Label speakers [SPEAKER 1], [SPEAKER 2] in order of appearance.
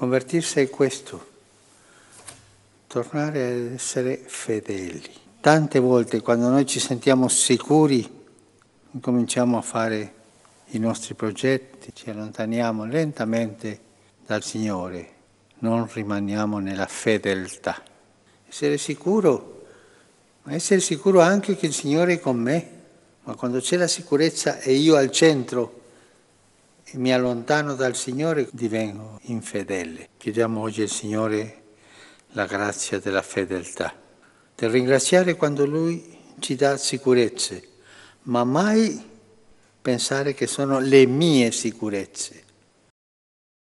[SPEAKER 1] Convertirsi è questo, tornare ad essere fedeli. Tante volte quando noi ci sentiamo sicuri, cominciamo a fare i nostri progetti, ci allontaniamo lentamente dal Signore, non rimaniamo nella fedeltà. Essere sicuro, ma essere sicuro anche che il Signore è con me, ma quando c'è la sicurezza e io al centro, mi allontano dal Signore divengo infedele. Chiediamo oggi al Signore la grazia della fedeltà, del ringraziare quando Lui ci dà sicurezze, ma mai pensare che sono le mie sicurezze